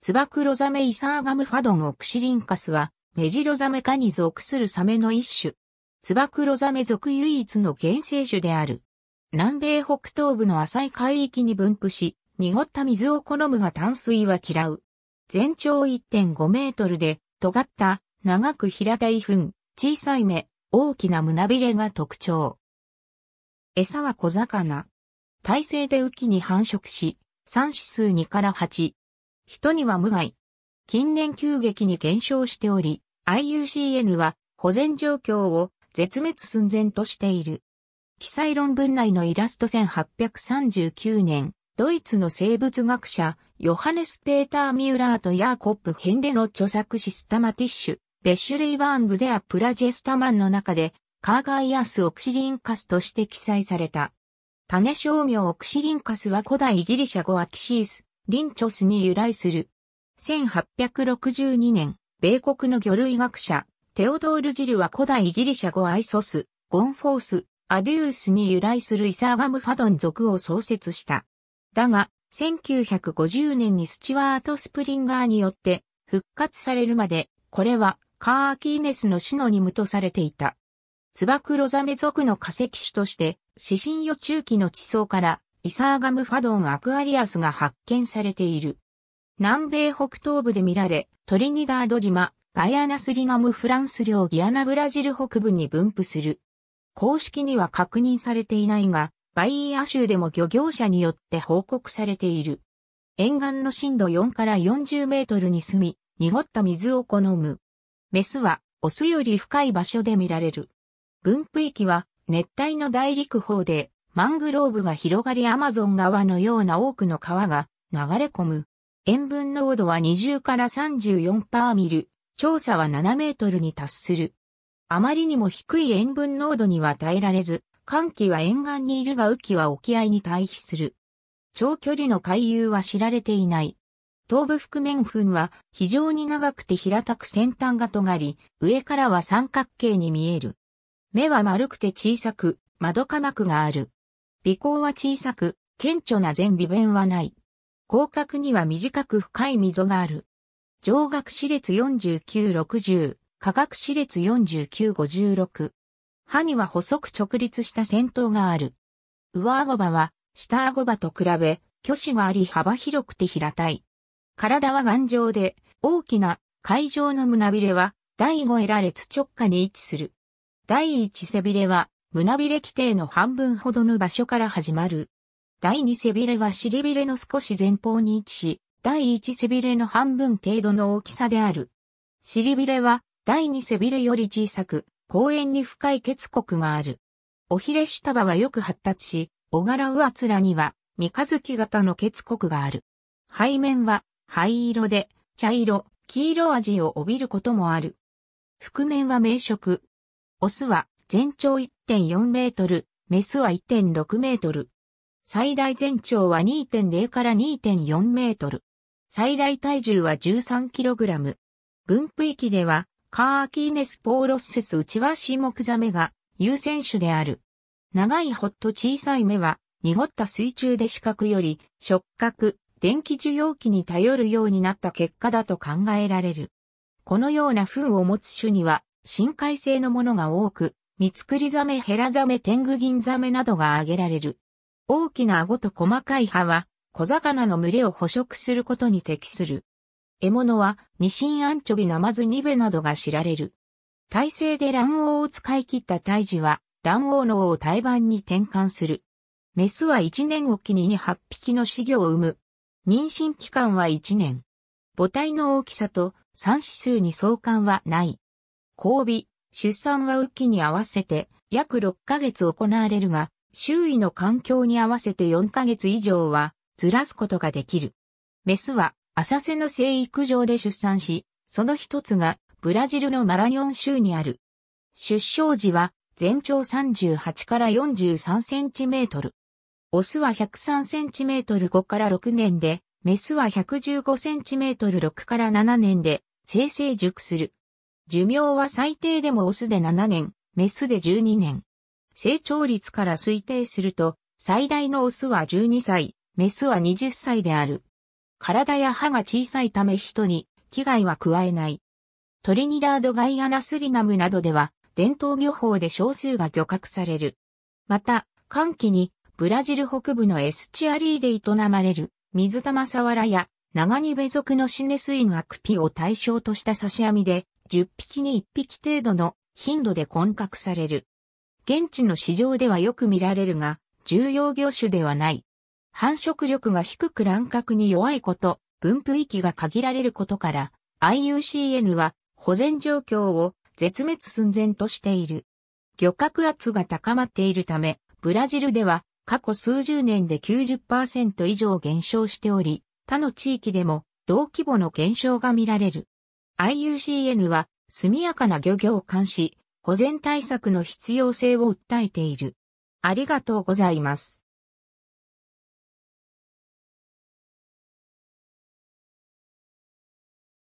ツバクロザメイサーガムファドンオクシリンカスは、メジロザメ科に属するサメの一種。ツバクロザメ属唯一の原生種である。南米北東部の浅い海域に分布し、濁った水を好むが淡水は嫌う。全長1.5メートルで、尖った、長く平たい糞、小さい目、大きな胸びれが特徴。餌は小魚。耐性で雨季に繁殖し、3指数2から8、人には無害。近年急激に減少しており、IUCN は保全状況を絶滅寸前としている。記載論文内のイラスト1839年、ドイツの生物学者、ヨハネス・ペーター・ミューラーとヤーコップ・ヘンレの著作シスタマティッシュ、ベッシュレイバーング・デア・プラジェスタマンの中で、カーガイアス・オクシリンカスとして記載された。種商名オクシリンカスは古代ギリシャ語アキシース、リンチョスに由来する。1862年、米国の魚類学者、テオドール・ジルは古代ギリシャ語アイソス、ゴンフォース、アデュースに由来するイサーガムファドン族を創設した。だが、1950年にスチュワート・スプリンガーによって復活されるまで、これはカー・アキーネスのシノニムとされていた。ツバクロザメ族の化石種として、死神予中期の地層からイサーガムファドン・アクアリアスが発見されている。南米北東部で見られ、トリニダード島、ガイアナスリナムフランス領ギアナブラジル北部に分布する。公式には確認されていないが、バイーア州でも漁業者によって報告されている。沿岸の深度4から40メートルに住み、濁った水を好む。メスは、オスより深い場所で見られる。分布域は、熱帯の大陸方で、マングローブが広がりアマゾン川のような多くの川が流れ込む。塩分濃度は20から34パーミル、調査は7メートルに達する。あまりにも低い塩分濃度には耐えられず、寒気は沿岸にいるが雨季は沖合に対比する。長距離の海遊は知られていない。東部覆面粉は非常に長くて平たく先端が尖り、上からは三角形に見える。目は丸くて小さく、窓科膜がある。尾行は小さく、顕著な全微弁はない。広角には短く深い溝がある。上学歯列4960、下学歯列4956。歯には細く直立した先頭がある。上顎歯は、下顎歯と比べ、虚子があり幅広くて平たい。体は頑丈で、大きな海上の胸びれは、第5エラ列直下に位置する。第1背びれは、胸びれ規定の半分ほどの場所から始まる。第二背びれは尻びれの少し前方に位置し、第一背びれの半分程度の大きさである。尻びれは第二背びれより小さく、公園に深い血骨がある。おひれ下場はよく発達し、小柄あつらには三日月型の血骨がある。背面は灰色で茶色、黄色味を帯びることもある。覆面は明色。オスは全長1 1.4メートル、メスは1.6メートル。最大全長は2.0から2.4メートル。最大体重は13キログラム。分布域では、カーキーネスポーロッセス内ちはシモクザメが優先種である。長いほっと小さい目は、濁った水中で視覚より、触覚、電気受容器に頼るようになった結果だと考えられる。このような糞を持つ種には、深海性のものが多く、ミツクリザメヘラザメテングギンザメなどが挙げられる。大きな顎と細かい歯は小魚の群れを捕食することに適する。獲物はニシンアンチョビナマズニベなどが知られる。体勢で卵黄を使い切った胎児は卵黄のを胎盤に転換する。メスは1年おきに8匹の子魚を産む。妊娠期間は1年。母体の大きさと産子数に相関はない。交尾、出産は雨季に合わせて約6ヶ月行われるが、周囲の環境に合わせて4ヶ月以上はずらすことができる。メスは浅瀬の生育場で出産し、その一つがブラジルのマラニョン州にある。出生時は全長38から43センチメートル。オスは103センチメートル5から6年で、メスは115センチメートル6から7年で、生成熟する。寿命は最低でもオスで7年、メスで12年。成長率から推定すると、最大のオスは12歳、メスは20歳である。体や歯が小さいため人に危害は加えない。トリニダード・ガイアナ・スリナムなどでは、伝統漁法で少数が漁獲される。また、寒気に、ブラジル北部のエスチアリーで営まれる、水玉サワラや、長ニベ族のシネスインアクピを対象とした刺し網で、10匹に1匹程度の頻度で混獲される。現地の市場ではよく見られるが、重要魚種ではない。繁殖力が低く乱獲に弱いこと、分布域が限られることから、IUCN は保全状況を絶滅寸前としている。漁獲圧が高まっているため、ブラジルでは過去数十年で90%以上減少しており、他の地域でも同規模の減少が見られる。IUCN は速やかな漁業監視、保全対策の必要性を訴えている。ありがとうございます。